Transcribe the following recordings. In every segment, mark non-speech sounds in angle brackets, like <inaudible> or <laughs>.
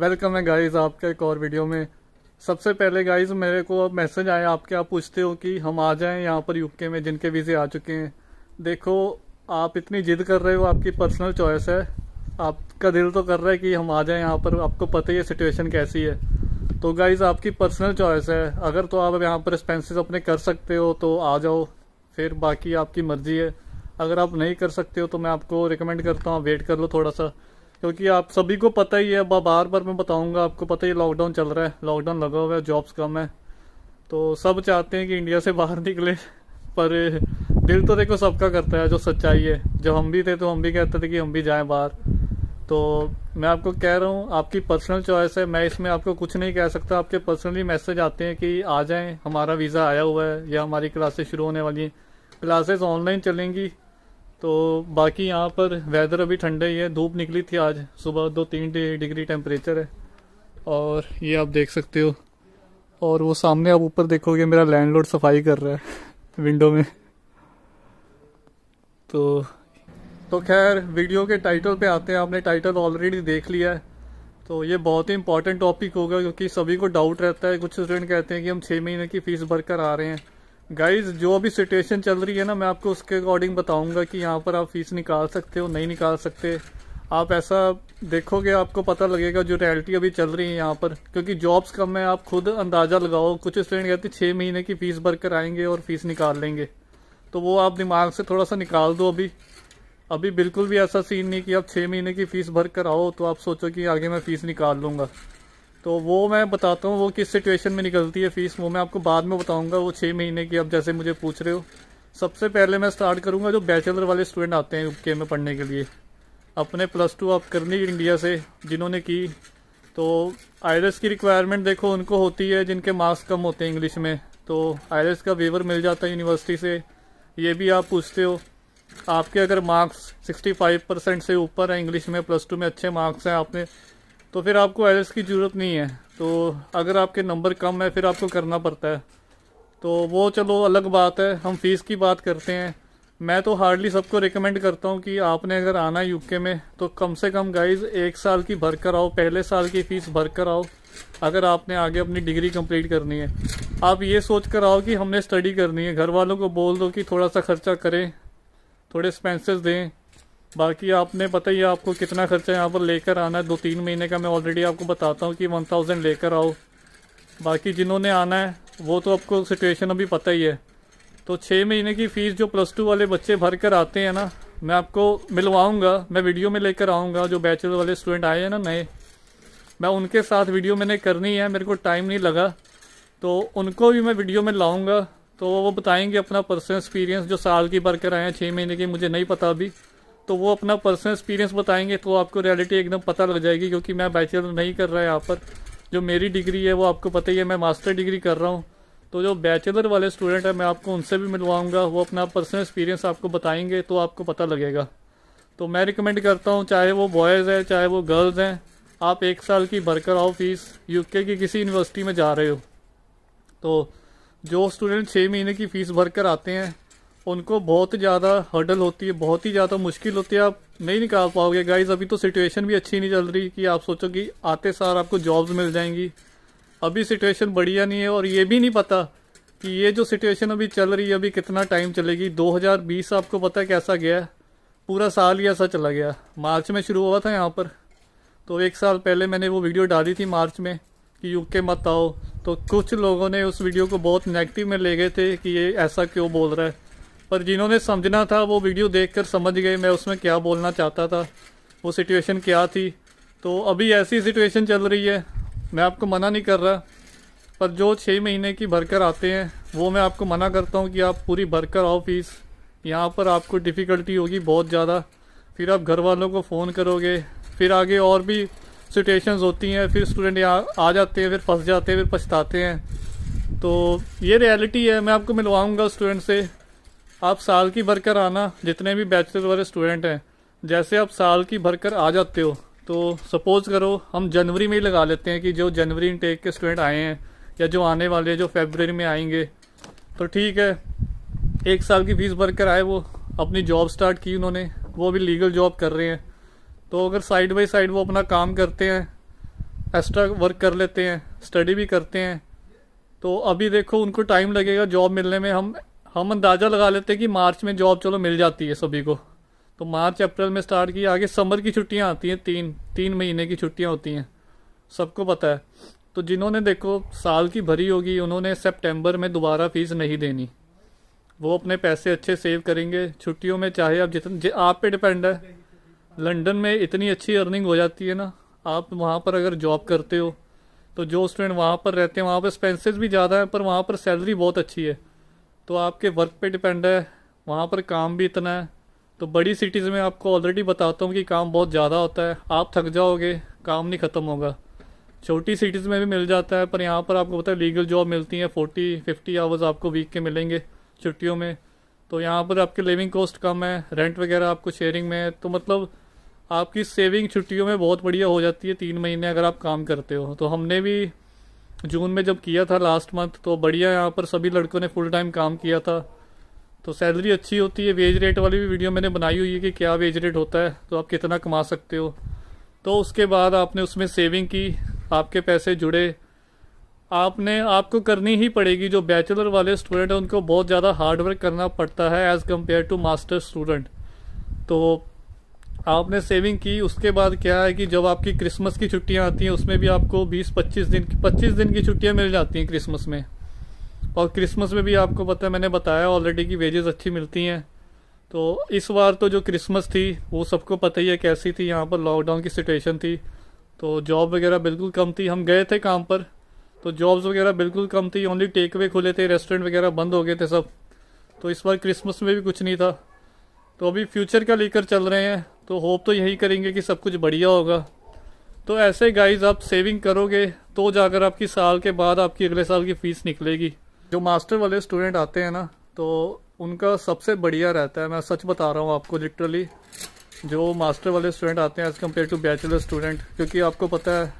welcome है guys आपका एक और वीडियो में सबसे पहले गाइस मेरे को अब मैसेज आए आपके आप पूछते हो कि हम आ जाएं यहाँ पर यूके में जिनके वीज़े आ चुके हैं देखो आप इतनी जिद कर रहे हो आपकी पर्सनल चॉइस है आपका दिल तो कर रहा है कि हम आ जाएं यहाँ पर आपको पता ही है सिचुएशन कैसी है तो गाइज़ आपकी पर्सनल चॉइस है अगर तो आप यहाँ पर एक्सपेंसिस अपने कर सकते हो तो आ जाओ फिर बाकी आपकी मर्जी है अगर आप नहीं कर सकते हो तो मैं आपको रिकमेंड करता हूँ वेट कर लो थोड़ा सा क्योंकि आप सभी को पता ही है बार बार मैं बताऊंगा आपको पता ही लॉकडाउन चल रहा है लॉकडाउन लगा हुआ है जॉब्स कम है तो सब चाहते हैं कि इंडिया से बाहर निकले पर दिल तो देखो सबका करता है जो सच्चाई है जब हम भी थे तो हम भी कहते थे कि हम भी जाएं बाहर तो मैं आपको कह रहा हूँ आपकी पर्सनल चॉइस है मैं इसमें आपको कुछ नहीं कह सकता आपके पर्सनली मैसेज आते हैं कि आ जाएं हमारा वीज़ा आया हुआ है या हमारी क्लासेस शुरू होने वाली हैं क्लासेस ऑनलाइन चलेंगी तो बाकी यहाँ पर वेदर अभी ठंडा ही है धूप निकली थी आज सुबह दो तीन डिग्री टेम्परेचर है और ये आप देख सकते हो और वो सामने आप ऊपर देखोगे मेरा लैंडलॉर्ड सफाई कर रहा है विंडो <laughs> में तो तो खैर वीडियो के टाइटल पे आते हैं आपने टाइटल ऑलरेडी देख लिया है तो ये बहुत ही इंपॉर्टेंट टॉपिक होगा क्योंकि सभी को डाउट रहता है कुछ स्टूडेंट कहते हैं कि हम छः महीने की फ़ीस भरकर आ रहे हैं गाइज जो भी सिचुएशन चल रही है ना मैं आपको उसके अकॉर्डिंग बताऊंगा कि यहाँ पर आप फीस निकाल सकते हो नहीं निकाल सकते आप ऐसा देखोगे आपको पता लगेगा जो रियलिटी अभी चल रही है यहाँ पर क्योंकि जॉब्स कम है आप खुद अंदाज़ा लगाओ कुछ स्टूडेंट कहते हैं छः महीने की फ़ीस भर कर आएंगे और फ़ीस निकाल लेंगे तो वो आप दिमाग से थोड़ा सा निकाल दो अभी अभी बिल्कुल भी ऐसा सीन नहीं कि आप छः महीने की फ़ीस भर कर आओ तो आप सोचो कि आगे मैं फ़ीस निकाल लूँगा तो वो मैं बताता हूँ वो किस सिचुएशन में निकलती है फ़ीस वो मैं आपको बाद में बताऊँगा वो छः महीने की अब जैसे मुझे पूछ रहे हो सबसे पहले मैं स्टार्ट करूँगा जो बैचलर वाले स्टूडेंट आते हैं के में पढ़ने के लिए अपने प्लस टू आप करनी इंडिया से जिन्होंने की तो आयरस की रिक्वायरमेंट देखो उनको होती है जिनके मार्क्स कम होते हैं इंग्लिश में तो आयरस का वेवर मिल जाता है यूनिवर्सिटी से ये भी आप पूछते हो आपके अगर मार्क्स सिक्सटी परसेंट से ऊपर हैं इंग्लिश में प्लस टू में अच्छे मार्क्स हैं आपने तो फिर आपको एलर्स की ज़रूरत नहीं है तो अगर आपके नंबर कम है फिर आपको करना पड़ता है तो वो चलो अलग बात है हम फीस की बात करते हैं मैं तो हार्डली सबको रिकमेंड करता हूँ कि आपने अगर आना यूके में तो कम से कम गाइज एक साल की भर कर आओ पहले साल की फ़ीस भर कर आओ अगर आपने आगे अपनी डिग्री कंप्लीट करनी है आप ये सोच कर आओ कि हमने स्टडी करनी है घर वालों को बोल दो कि थोड़ा सा खर्चा करें थोड़े एक्सपेंसेस दें बाकी आपने पता ही आपको कितना खर्चा यहाँ पर लेकर आना है दो तीन महीने का मैं ऑलरेडी आपको बताता हूँ कि वन थाउजेंड लेकर आओ बाकी जिन्होंने आना है वो तो आपको सिचुएशन अभी पता ही है तो छः महीने की फ़ीस जो प्लस टू वाले बच्चे भर कर आते हैं ना मैं आपको मिलवाऊँगा मैं वीडियो में लेकर आऊँगा जो बैचलर वाले स्टूडेंट आए हैं ना नए मैं उनके साथ वीडियो मैंने करनी है मेरे को टाइम नहीं लगा तो उनको भी मैं वीडियो में लाऊँगा तो वो बताएंगे अपना पर्सनल एक्सपीरियंस जो साल की भर कर आए हैं छः महीने की मुझे नहीं पता अभी तो वो अपना पर्सनल एक्सपीरियंस बताएंगे तो आपको रियलिटी एकदम पता लग जाएगी क्योंकि मैं बैचलर नहीं कर रहा है यहाँ पर जो मेरी डिग्री है वो आपको पता ही है मैं मास्टर डिग्री कर रहा हूँ तो जो बैचलर वाले स्टूडेंट हैं मैं आपको उनसे भी मिलवाऊंगा वो अपना पर्सनल एक्सपीरियंस आपको बताएंगे तो आपको पता लगेगा तो मैं रिकमेंड करता हूँ चाहे वो बॉयज़ हैं चाहे वो गर्ल्स हैं आप एक साल की भरकर आओ फीस यूके की किसी यूनिवर्सिटी में जा रहे हो तो जो स्टूडेंट छः महीने की फ़ीस भरकर आते हैं उनको बहुत ज़्यादा हर्डल होती है बहुत ही ज़्यादा मुश्किल होती है आप नहीं निकाल पाओगे गाइज अभी तो सिचुएशन भी अच्छी नहीं चल रही कि आप सोचो कि आते सार आपको जॉब्स मिल जाएंगी अभी सिचुएशन बढ़िया नहीं है और ये भी नहीं पता कि ये जो सिचुएशन अभी चल रही है अभी कितना टाइम चलेगी 2020 आपको पता है कैसा गया पूरा साल ही ऐसा चला गया मार्च में शुरू हुआ था यहाँ पर तो एक साल पहले मैंने वो वीडियो डाली थी मार्च में कि यूके मत आओ तो कुछ लोगों ने उस वीडियो को बहुत नेगेटिव में ले गए थे कि ये ऐसा क्यों बोल रहा है पर जिन्होंने समझना था वो वीडियो देखकर समझ गए मैं उसमें क्या बोलना चाहता था वो सिचुएशन क्या थी तो अभी ऐसी सिचुएशन चल रही है मैं आपको मना नहीं कर रहा पर जो छः महीने की भरकर आते हैं वो मैं आपको मना करता हूँ कि आप पूरी भरकर आओ फीस यहाँ पर आपको डिफ़िकल्टी होगी बहुत ज़्यादा फिर आप घर वालों को फ़ोन करोगे फिर आगे और भी सिचुएशंस होती हैं फिर स्टूडेंट यहाँ आ जाते हैं फिर फंस जाते हैं फिर पछताते हैं तो ये रियलिटी है मैं आपको मिलवाऊंगा स्टूडेंट से आप साल की भर कर आना जितने भी बैचलर वाले स्टूडेंट हैं जैसे आप साल की भर कर आ जाते हो तो सपोज करो हम जनवरी में ही लगा लेते हैं कि जो जनवरी इनटेक के स्टूडेंट आए हैं या जो आने वाले हैं जो फेबररी में आएंगे तो ठीक है एक साल की फीस भर कर आए वो अपनी जॉब स्टार्ट की उन्होंने वो भी लीगल जॉब कर रहे हैं तो अगर साइड बाई साइड वो अपना काम करते हैं एक्स्ट्रा वर्क कर लेते हैं स्टडी भी करते हैं तो अभी देखो उनको टाइम लगेगा जॉब मिलने में हम हम अंदाज़ा लगा लेते हैं कि मार्च में जॉब चलो मिल जाती है सभी को तो मार्च अप्रैल में स्टार्ट किया आगे समर की छुट्टियाँ आती हैं तीन तीन महीने की छुट्टियाँ होती हैं सबको पता है तो जिन्होंने देखो साल की भरी होगी उन्होंने सितंबर में दोबारा फीस नहीं देनी वो अपने पैसे अच्छे सेव करेंगे छुट्टियों में चाहे आप जितने आप पे डिपेंड है लंदन में इतनी अच्छी अर्निंग हो जाती है ना आप वहाँ पर अगर जॉब करते हो तो जो स्टूडेंट वहाँ पर रहते हैं वहाँ पर एक्सपेंसिस भी ज़्यादा हैं पर वहाँ पर सैलरी बहुत अच्छी है तो आपके वर्क पे डिपेंड है वहाँ पर काम भी इतना है तो बड़ी सिटीज़ में आपको ऑलरेडी बताता हूँ कि काम बहुत ज़्यादा होता है आप थक जाओगे काम नहीं ख़त्म होगा छोटी सिटीज़ में भी मिल जाता है पर यहाँ पर आपको पता है लीगल जॉब मिलती है फोर्टी फिफ्टी आवर्स आपको वीक के मिलेंगे छुट्टियों में तो यहाँ पर आपके लिविंग कॉस्ट कम है रेंट वगैरह आपको शेयरिंग में है तो मतलब आपकी सेविंग छुट्टियों में बहुत बढ़िया हो जाती है तीन महीने अगर आप काम करते हो तो हमने भी जून में जब किया था लास्ट मंथ तो बढ़िया यहाँ पर सभी लड़कों ने फुल टाइम काम किया था तो सैलरी अच्छी होती है वेज रेट वाली भी वीडियो मैंने बनाई हुई है कि क्या वेज रेट होता है तो आप कितना कमा सकते हो तो उसके बाद आपने उसमें सेविंग की आपके पैसे जुड़े आपने आपको करनी ही पड़ेगी जो बैचलर वाले स्टूडेंट हैं उनको बहुत ज़्यादा हार्डवर्क करना पड़ता है as compare to master student तो आपने सेविंग की उसके बाद क्या है कि जब आपकी क्रिसमस की छुट्टियां आती हैं उसमें भी आपको 20-25 दिन की 25 दिन की छुट्टियां मिल जाती हैं क्रिसमस में और क्रिसमस में भी आपको पता है मैंने बताया ऑलरेडी कि वेजेस अच्छी मिलती हैं तो इस बार तो जो क्रिसमस थी वो सबको पता ही है कैसी थी यहाँ पर लॉकडाउन की सिचुएशन थी तो जॉब वगैरह बिल्कुल कम थी हम गए थे काम पर तो जॉब्स वगैरह बिल्कुल कम थी ओनली टेक अवे खुले थे रेस्टोरेंट वगैरह बंद हो गए थे सब तो इस बार क्रिसमस में भी कुछ नहीं था तो अभी फ्यूचर का लेकर चल रहे हैं तो होप तो यही करेंगे कि सब कुछ बढ़िया होगा तो ऐसे गाइज आप सेविंग करोगे तो जाकर आपकी साल के बाद आपकी अगले साल की फ़ीस निकलेगी जो मास्टर वाले स्टूडेंट आते हैं ना तो उनका सबसे बढ़िया रहता है मैं सच बता रहा हूँ आपको लिटरली जो मास्टर वाले स्टूडेंट आते हैं as compare to bachelor student क्योंकि आपको पता है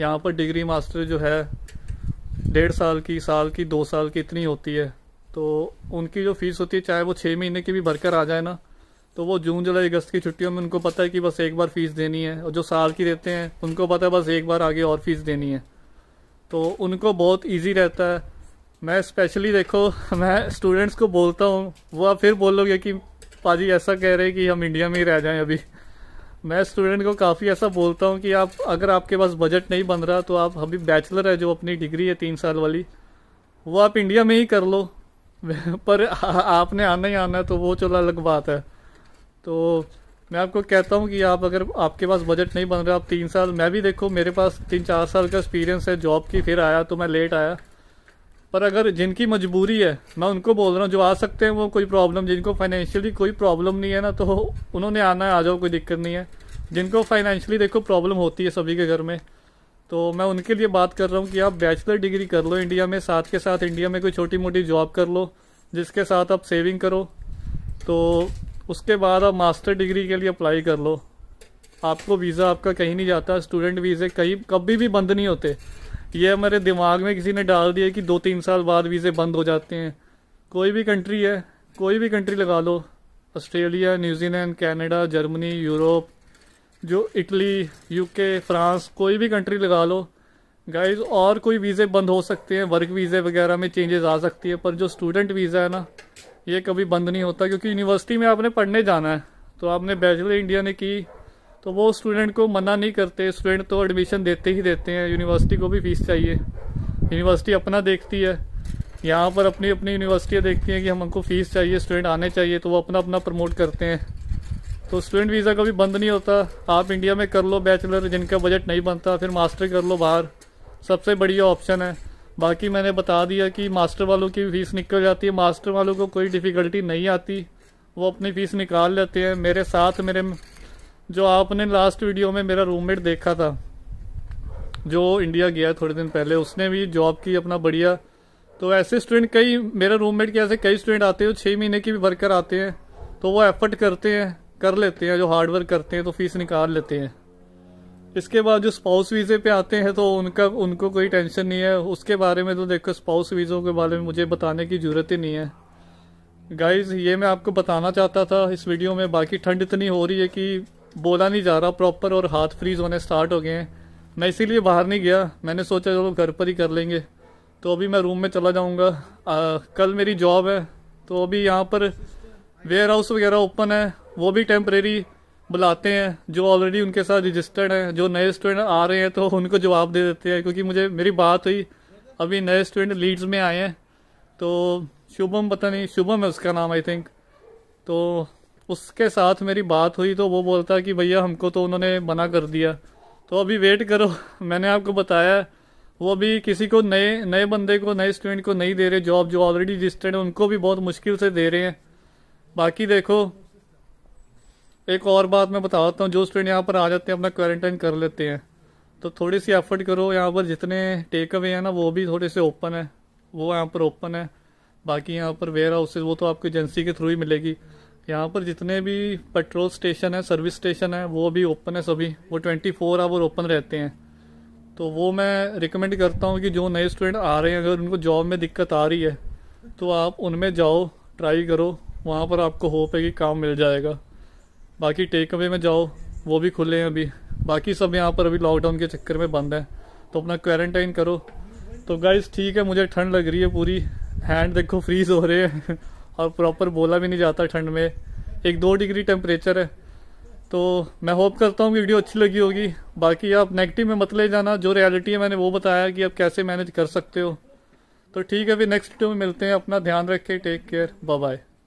यहाँ पर डिग्री मास्टर जो है डेढ़ साल की साल की दो साल की इतनी होती है तो उनकी जो फ़ीस होती है चाहे वो छः महीने की भी भरकर आ जाए ना तो वो जून जुलाई अगस्त की छुट्टियों में उनको पता है कि बस एक बार फ़ीस देनी है और जो साल की देते हैं उनको पता है बस एक बार आगे और फ़ीस देनी है तो उनको बहुत ईजी रहता है मैं स्पेशली देखो मैं स्टूडेंट्स को बोलता हूँ वो आप फिर बोलोगे कि पाजी ऐसा कह रहे हैं कि हम इंडिया में ही रह जाएं अभी मैं स्टूडेंट को काफ़ी ऐसा बोलता हूँ कि आप अगर आपके पास बजट नहीं बन रहा तो आप अभी बैचलर है जो अपनी डिग्री है तीन साल वाली वो आप इंडिया में ही कर लो <laughs> पर आपने आना ही आना है तो वो चलो अलग बात है तो मैं आपको कहता हूँ कि आप अगर आपके पास बजट नहीं बन रहा आप तीन साल मैं भी देखो मेरे पास तीन चार साल का एक्सपीरियंस है जॉब की फिर आया तो मैं लेट आया पर अगर जिनकी मजबूरी है मैं उनको बोल रहा हूँ जो आ सकते हैं वो कोई प्रॉब्लम जिनको फाइनेंशियली कोई प्रॉब्लम नहीं है ना तो उन्होंने आना है आ जाओ कोई दिक्कत नहीं है जिनको फाइनेंशियली देखो प्रॉब्लम होती है सभी के घर में तो मैं उनके लिए बात कर रहा हूँ कि आप बैचलर डिग्री कर लो इंडिया में साथ के साथ इंडिया में कोई छोटी मोटी जॉब कर लो जिसके साथ आप सेविंग करो तो उसके बाद आप मास्टर डिग्री के लिए अप्लाई कर लो आपको वीज़ा आपका कहीं नहीं जाता स्टूडेंट वीज़े कहीं कभी भी बंद नहीं होते ये हमारे दिमाग में किसी ने डाल दिया कि दो तीन साल बाद वीज़े बंद हो जाते हैं कोई भी कंट्री है कोई भी कंट्री लगा लो Australia New Zealand Canada Germany Europe जो इटली यूके फ्रांस कोई भी कंट्री लगा लो गाइज और कोई वीज़े बंद हो सकते हैं वर्क वीज़े वगैरह में चेंजेस आ सकती है पर जो स्टूडेंट वीज़ा है ना ये कभी बंद नहीं होता क्योंकि यूनिवर्सिटी में आपने पढ़ने जाना है तो आपने बैचलर इंडिया ने की तो वो स्टूडेंट को मना नहीं करते स्टूडेंट तो एडमिशन देते ही देते हैं यूनिवर्सिटी को भी फीस चाहिए यूनिवर्सिटी अपना देखती है यहाँ पर अपनी अपनी यूनिवर्सिटियाँ देखती हैं कि हमको फीस चाहिए स्टूडेंट आने चाहिए तो वो अपना अपना प्रमोट करते हैं तो स्टूडेंट वीज़ा कभी बंद नहीं होता आप इंडिया में कर लो बैचलर जिनका बजट नहीं बनता फिर मास्टर कर लो बाहर सबसे बढ़िया ऑप्शन है बाकी मैंने बता दिया कि मास्टर वालों की फ़ीस निकल जाती है मास्टर वालों को कोई डिफ़िकल्टी नहीं आती वो अपनी फ़ीस निकाल लेते हैं मेरे साथ मेरे जो आपने लास्ट वीडियो में मेरा रूममेट देखा था जो इंडिया गया थोड़े दिन पहले उसने भी जॉब की अपना बढ़िया तो ऐसे स्टूडेंट कई मेरे रूममेट के ऐसे कई स्टूडेंट आते हैं छः महीने के भी वर्कर आते हैं तो वो एफर्ट करते हैं कर लेते हैं जो हार्डवर्क करते हैं तो फीस निकाल लेते हैं इसके बाद जो स्पाउस वीजे पे आते हैं तो उनका उनको कोई टेंशन नहीं है उसके बारे में तो देखो स्पाउस वीज़ों के बारे में मुझे बताने की ज़रूरत ही नहीं है गाइज ये मैं आपको बताना चाहता था इस वीडियो में बाकी ठंड इतनी हो रही है कि बोला नहीं जा रहा प्रॉपर और हाथ फ्रीज होने स्टार्ट हो गए हैं मैं इसीलिए बाहर नहीं गया मैंने सोचा चलो घर पर ही कर लेंगे तो अभी मैं रूम में चला जाऊँगा कल मेरी जॉब है तो अभी यहाँ पर वेयर हाउस वगैरह ओपन है वो भी टेम्परेरी बुलाते हैं जो ऑलरेडी उनके साथ रजिस्टर्ड हैं जो नए स्टूडेंट आ रहे हैं तो उनको जवाब दे देते हैं क्योंकि मुझे मेरी बात हुई अभी नए स्टूडेंट लीड्स में आए हैं तो शुभम पता नहीं शुभम है उसका नाम आई थिंक तो उसके साथ मेरी बात हुई तो वो बोलता कि भैया हमको तो उन्होंने मना कर दिया तो अभी वेट करो <laughs> मैंने आपको बताया वो अभी किसी को नए नए बंदे को नए स्टूडेंट को नहीं दे रहे जॉब जो ऑलरेडी रजिस्टर्ड है उनको भी बहुत मुश्किल से दे रहे हैं बाकी देखो एक और बात मैं बताता हूँ जो स्टूडेंट यहाँ पर आ जाते हैं अपना क्वारंटाइन कर लेते हैं तो थोड़ी सी एफर्ट करो यहाँ पर जितने टेक अवे हैं ना वो भी थोड़े से ओपन है वो यहाँ पर ओपन है बाकी यहाँ पर वेयर हाउसेज वो तो आपको एजेंसी के थ्रू ही मिलेगी यहाँ पर जितने भी पेट्रोल स्टेशन है सर्विस स्टेशन है वो भी ओपन है सभी वो ट्वेंटी फोर आवर ओपन रहते हैं तो वो मैं रिकमेंड करता हूँ कि जो नए स्टूडेंट आ रहे हैं अगर उनको जॉब में दिक्कत आ रही है तो आप उनमें जाओ ट्राई करो वहाँ पर आपको होप है कि काम मिल जाएगा बाकी टेक अवे में जाओ वो भी खुले हैं अभी बाकी सब यहाँ पर अभी लॉकडाउन के चक्कर में बंद है तो अपना क्वारंटाइन करो तो गाइज ठीक है मुझे ठंड लग रही है पूरी हैंड देखो फ्रीज हो रहे हैं <laughs> और प्रॉपर बोला भी नहीं जाता ठंड में एक दो डिग्री टेम्परेचर है तो मैं होप करता हूँ वीडियो अच्छी लगी होगी बाकी आप नेगेटिव में मत ले जाना जो रियलिटी है मैंने वो बताया कि आप कैसे मैनेज कर सकते हो तो ठीक है फिर नेक्स्ट वीडियो में मिलते हैं अपना ध्यान रखें टेक केयर बाय बाय